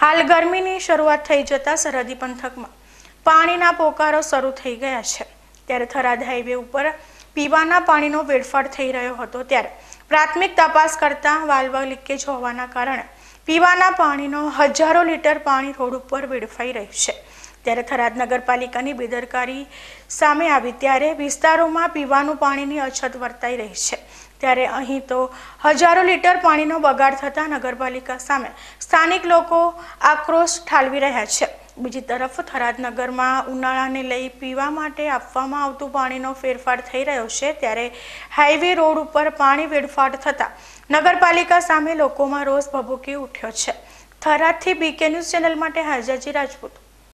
હાલ ગરમીની શરૂઆત થઈ જતા સરહદી પંથકમાં પાણીના પોકારો શરૂ થઈ ગયા છે ત્યારે થરાદ હાઈવે ઉપર પીવાના પાણીનો વેડફાટ થઈ રહ્યો હતો ત્યારે પ્રાથમિક તપાસ કરતાં વાલ્વ લીકેજ હોવાના કારણે પીવાના પાણીનો હજારો લીટર પાણી રોડ ઉપર વેડફાઈ રહ્યું છે ત્યારે થરાદ નગરપાલિકાની બેદરકારી સામે આવી ત્યારે વિસ્તારોમાં પીવાનું પાણીની અછત વર્તાઈ રહી છે ત્યારે અહીં તો હજારો લીટર પાણીનો બગાડ થતાં નગરપાલિકા સામે સ્થાનિક લોકો આક્રોશ ઠાલવી રહ્યા છે બીજી તરફ થરાદનગરમાં ઉનાળાને લઈ પીવા માટે આપવામાં આવતું પાણીનો ફેરફાર થઈ રહ્યો છે ત્યારે હાઈવે રોડ ઉપર પાણી વેડફાટ થતાં નગરપાલિકા સામે લોકોમાં રોષ ભભૂકી ઉઠ્યો છે થરાદથી બીકે ન્યૂઝ ચેનલ માટે હાજાજી રાજપૂત